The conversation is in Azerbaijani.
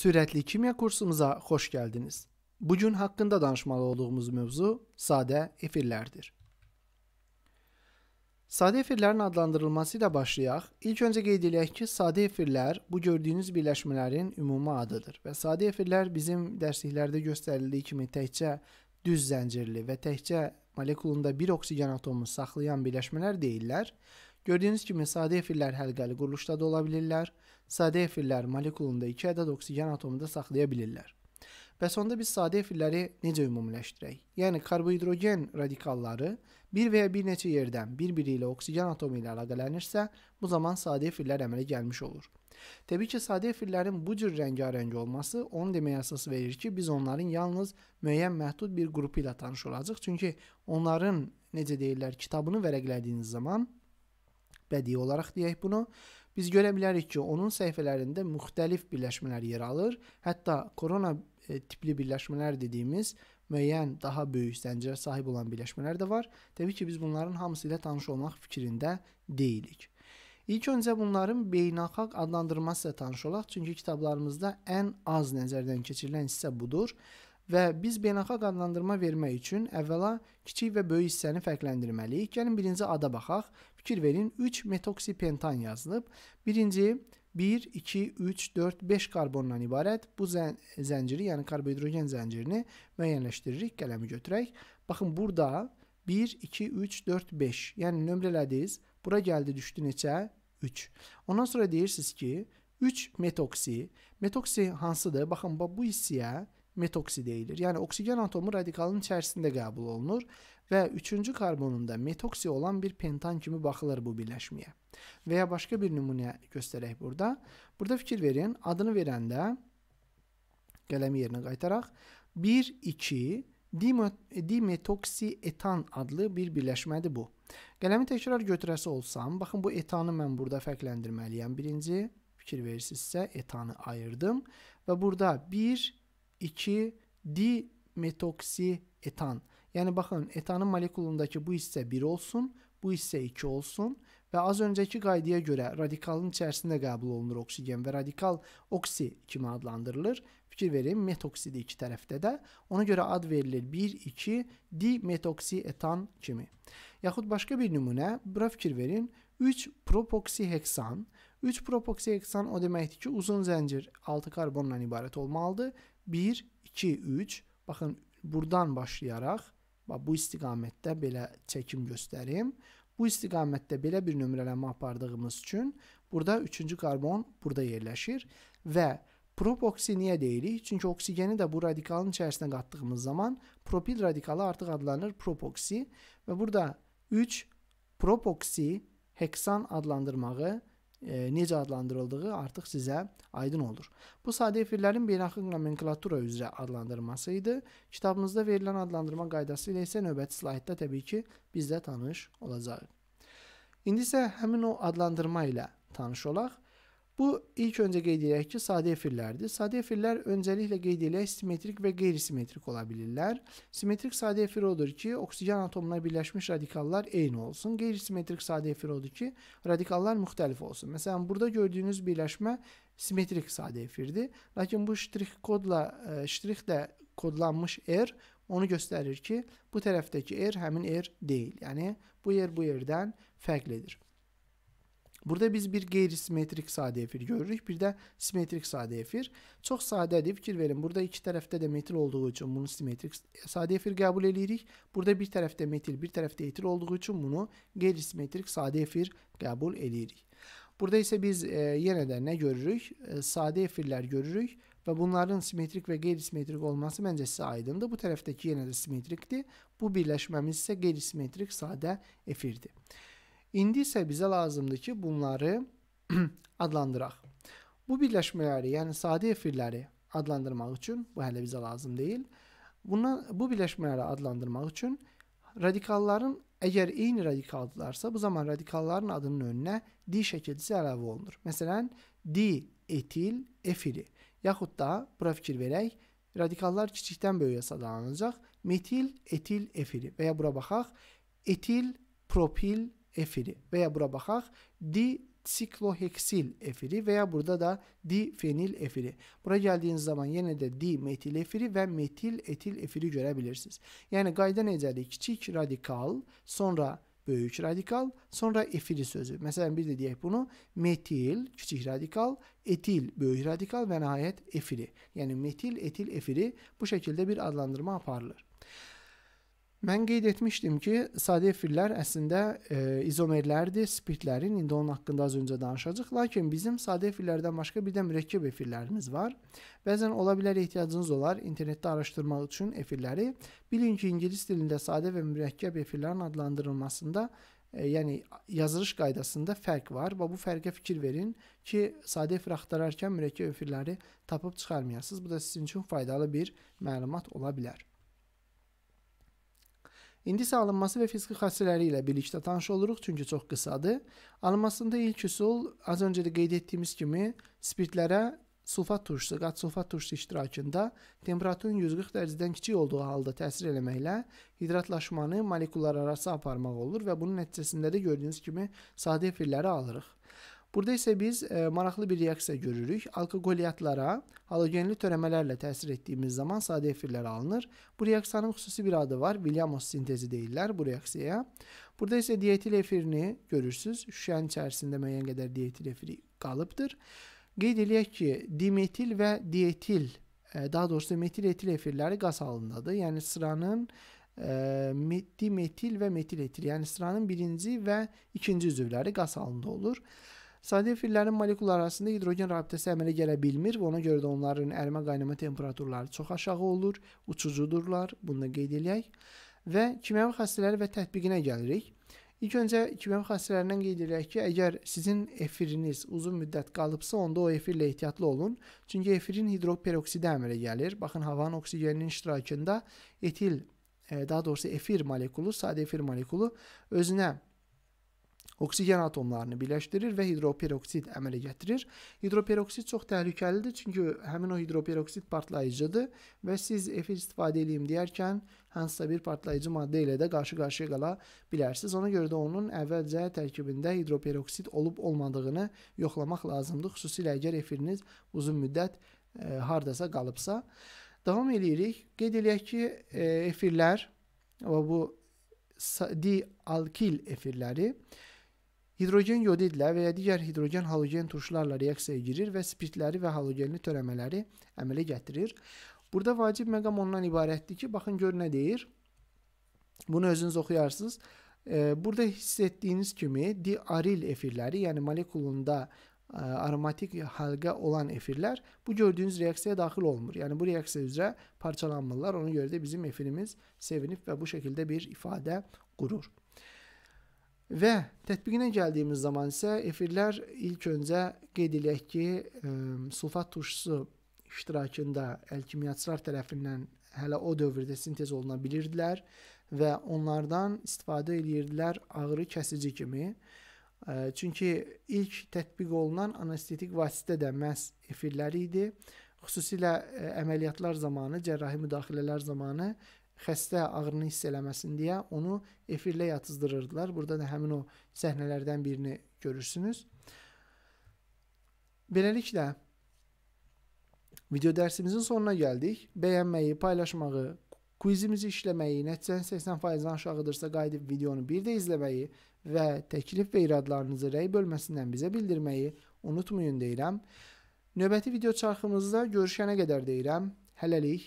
Sürətli kimya kursumuza xoş gəldiniz. Bu gün haqqında danışmalı olduğumuz mövzu sadə efirlərdir. Sadə efirlərin adlandırılması ilə başlayaq. İlk öncə qeyd eləyək ki, sadə efirlər bu gördüyünüz birləşmələrin ümumi adıdır və sadə efirlər bizim dərsliklərdə göstərildiyi kimi təkcə düz zəncirli və təkcə molekulunda bir oksigen atomu saxlayan birləşmələr deyillər. Gördüyünüz kimi sadə efirlər həlqəli quruluşda da ola bilirlər sadə efirlər molekulunda 2 ədəd oksigen atomunda saxlaya bilirlər. Bəs onda biz sadə efirləri necə ümumiləşdirək? Yəni karbohidrogen radikalları bir və ya bir neçə yerdən bir-biri ilə oksigen atomu ilə əlaqələnirsə, bu zaman sadə efirlər əmələ gəlmiş olur. Təbii ki, sadə efirlərin bu cür rəngarəng olması onun deməyə əsas verir ki, biz onların yalnız müəyyən məhdud bir qrupu ilə tanış olacağıq. Çünki onların necə deyirlər, kitabını vərəqlədiyiniz zaman bədii olaraq deyək bunu, biz görə bilərik ki, onun səhifələrində müxtəlif birləşmələr yer alır. Hətta korona e, tipli birləşmələr dediyimiz müəyyən daha böyük zəncirə sahib olan birləşmələr də var. Təbii ki, biz bunların hamısı ilə tanış olmaq fikrində deyilik. İlk öncə bunların beynəlxalq adlandırması ilə tanış olaq, çünki kitablarımızda ən az nəzərdən keçirilən hissə budur və biz beynəlxalq adlandırma vermək üçün əvvəla kiçik və böyük hissəni fərqləndirməliyik. Gəlin birinci ada baxaq. Fikir verin, 3 metoksipentan yazılıb. Birinci 1, 2, 3, 4, 5 karbonla ibarət bu zən zənciri, yəni karbohidrogen zəncirini müəyyənləşdiririk, qələmi götürək. Baxın, burada 1, 2, 3, 4, 5, yəni nömrələdiniz, bura gəldi düşdü neçə? 3. Ondan sonra deyirsiniz ki, 3 metoksi, metoksi hansıdır? Baxın, bu hissəyə metoksi deyilir. Yəni oksigen atomu radikalın içərisində qəbul olunur və üçüncü karbonunda metoksi olan bir pentan kimi baxılır bu birləşməyə. Və ya başqa bir nümunə göstərək burada. Burada fikir verin, adını verəndə qələmi yerinə qaytaraq 1 2 dimetoksi etan adlı bir birləşmədir bu. Qələmi təkrar götürəsi olsam, baxın bu etanı mən burada fərqləndirməliyəm. Birinci fikir verirsinizsə etanı ayırdım və burada 1 2 dimetoksietan. Yəni baxın, etanın molekulundakı bu hissə 1 olsun, bu hissə 2 olsun və az öncəki qaydaya görə radikalın içərisində qəbul olunur oksigen və radikal oksi kimi adlandırılır. Fikir verin, metoksidi iki tərəfdə də. Ona görə ad verilir 1, 2, dimetoksietan kimi. Yaxud başqa bir nümunə, bura fikir verin, 3 propoksiheksan. 3 propoksiheksan o deməkdir ki, uzun zəncir 6 karbonla ibarət olmalıdır. 1, 2, 3. Baxın, burdan başlayaraq, bax, bu istiqamətdə belə çəkim göstərim. Bu istiqamətdə belə bir nömrələmə apardığımız üçün burada üçüncü karbon burada yerləşir və propoksi niyə deyirik? Çünki oksigeni də bu radikalın içərisinə qatdığımız zaman propil radikalı artıq adlanır propoksi və burada 3 propoksi heksan adlandırmağı E, necə adlandırıldığı artıq sizə aydın olur. Bu sadə efirlərin beynəlxalq nomenklatura üzrə adlandırması idi. Kitabımızda verilən adlandırma qaydası ilə isə növbəti slaydda təbii ki, biz də tanış olacağıq. İndi isə həmin o adlandırma ilə tanış olaq. Bu ilk öncə qeyd edək ki, sadə efirlərdir. Sadə efirlər öncəliklə qeyd edək simmetrik və qeyri-simmetrik ola bilirlər. Simmetrik sadə efir odur ki, oksigen atomuna birləşmiş radikallar eyni olsun. Qeyri-simmetrik sadə efir odur ki, radikallar müxtəlif olsun. Məsələn, burada gördüyünüz birləşmə simmetrik sadə efirdir. Lakin bu ştrix kodla e, ştrixlə kodlanmış R er onu göstərir ki, bu tərəfdəki R er həmin R er deyil. Yəni bu yer bu yerdən fərqlidir. Burada biz bir qeyri-simetrik sadə efir görürük, bir də simetrik sadə efir. Çox sadədir, fikir verin. Burada iki tərəfdə də metil olduğu üçün bunu simetrik sadə efir qəbul edirik. Burada bir tərəfdə metil, bir tərəfdə etil olduğu üçün bunu qeyri-simetrik sadə efir qəbul edirik. Burada isə biz e, yenə də nə görürük? E, sadə efirlər görürük və bunların simetrik və qeyri-simetrik olması məncə sizə aydındır. Bu tərəfdəki yenə də simetrikdir. Bu birləşməmiz isə qeyri-simetrik sadə efirdir. İndi isə bizə lazımdır ki, bunları adlandıraq. Bu birləşmələri, yəni sadə efirləri adlandırmaq üçün bu hələ bizə lazım deyil. Buna bu birləşmələri adlandırmaq üçün radikalların əgər eyni radikaldırlarsa, bu zaman radikalların adının önünə di şəkilcisi əlavə olunur. Məsələn, di etil efili yaxud da bura fikir verək, radikallar kiçikdən böyüyə sadalanacaq. Metil etil efili və ya bura baxaq, etil propil efili veya bura bakak di sikloheksil efili veya burada da di fenil efili. Buraya geldiğiniz zaman yine de di metil efili ve metil etil efili görebilirsiniz. Yani gaydan ezeli küçük radikal sonra böyük radikal sonra efili sözü. Mesela bir de diye bunu metil küçük radikal etil böyük radikal ve nihayet efili. Yani metil etil efili bu şekilde bir adlandırma yaparlar. Mən qeyd etmişdim ki, sadefillər əslində e, izomerlərdir, spirtlərin. İndi onun haqqında az öncə danışacağıq. Lakin bizim sadefillərdən başqa bir də mürəkkəb efirlərimiz var. Bəzən ola bilər ehtiyacınız olar internetdə araşdırmaq üçün efirləri. Bilin ki, ingilis dilində sadə və mürəkkəb efirlərin adlandırılmasında e, yəni yazılış qaydasında fərq var və bu fərqə fikir verin ki, sadə efir axtararkən mürəkkəb efirləri tapıb çıxarmayasınız. Bu da sizin üçün faydalı bir məlumat ola bilər. İndi isə alınması və fiziki xassələri ilə birlikdə tanış oluruq, çünki çox qısadır. Alınmasında ilk üsul az öncə də qeyd etdiyimiz kimi spirtlərə sulfat turşusu, qat sulfat turşusu iştirakında temperaturun 140 dərəcədən kiçik olduğu halda təsir eləməklə hidratlaşmanı molekullar arası aparmaq olur və bunun nəticəsində də gördüyünüz kimi sadə efirləri alırıq. Burada isə biz e, maraqlı bir reaksiya görürük. Alkoqoliyyatlara halogenli törəmələrlə təsir etdiyimiz zaman sadə efirlər alınır. Bu reaksiyanın xüsusi bir adı var. Williams sintezi deyirlər bu reaksiyaya. Burada isə dietil efirini görürsüz. Şüşənin içərisində müəyyən qədər dietil efiri qalıbdır. Qeyd eləyək ki, dimetil və dietil, e, daha doğrusu metil etil efirləri qaz halındadır. Yəni sıranın e, dimetil və metil etil, yəni sıranın birinci və ikinci üzvləri qaz halında olur. Sardifillərin molekullar arasında hidrogen rabitəsi əmələ gələ bilmir və ona görə də onların ərimə qaynama temperaturları çox aşağı olur, uçucudurlar, bunu da qeyd eləyək. Və kimyəvi xassələri və tətbiqinə gəlirik. İlk öncə kimyəvi xassələrindən qeyd edək ki, əgər sizin efiriniz uzun müddət qalıbsa, onda o efirlə ehtiyatlı olun. Çünki efirin hidroperoksidi əmələ gəlir. Baxın, havanın oksigeninin iştirakında etil, e, daha doğrusu efir molekulu, sadə efir molekulu özünə Oksigen atomlarını birləşdirir və hidroperoksid əmələ gətirir. Hidroperoksid çox təhlükəlidir, çünki həmin o hidroperoksid partlayıcıdır və siz efir istifadə edeyim deyərkən hansısa bir partlayıcı maddə ilə də qarşı-qarşıya qala bilərsiniz. Ona görə də onun əvvəlcə tərkibində hidroperoksid olub-olmadığını yoxlamaq lazımdır, xüsusilə əgər efiriniz uzun müddət e, hardasa qalıbsa. Davam eləyirik. Qeyd eləyək ki, e, efirlər və bu dialkil efirləri hidrogen yodidlə və ya digər hidrogen halogen turşlarla reaksiyaya girir və spirtləri və halogenli törəmələri əmələ gətirir. Burada vacib məqam ondan ibarətdir ki, baxın gör nə deyir. Bunu özünüz oxuyarsınız. Burada hiss etdiyiniz kimi diaril efirləri, yəni molekulunda E, aromatik halqa olan efirlər bu gördüyünüz reaksiyaya daxil olmur. Yəni bu reaksiya üzrə parçalanmırlar. Ona görə də bizim efirimiz sevinib və bu şəkildə bir ifadə qurur. Və tətbiqinə gəldiyimiz zaman isə efirlər ilk öncə qeyd eləyək ki, ə, e, sulfat turşusu iştirakında əlkimyaçılar tərəfindən hələ o dövrdə sintez oluna bilirdilər və onlardan istifadə edirdilər ağrı kəsici kimi. Çünki ilk tətbiq olunan anestetik vasitə də məhz efirləri idi. Xüsusilə e, əməliyyatlar zamanı, cərrahi müdaxilələr zamanı xəstə ağrını hiss eləməsin deyə onu efirlə yatızdırırdılar. Burada da həmin o səhnələrdən birini görürsünüz. Beləliklə video dərsimizin sonuna gəldik. Bəyənməyi, paylaşmağı, quizimizi işləməyi, nəticənin 80%-dən aşağıdırsa qayıdıb videonu bir də izləməyi və təklif və iradlarınızı rəy bölməsindən bizə bildirməyi unutmayın deyirəm. Növbəti video çarxımızda görüşənə qədər deyirəm. Hələlik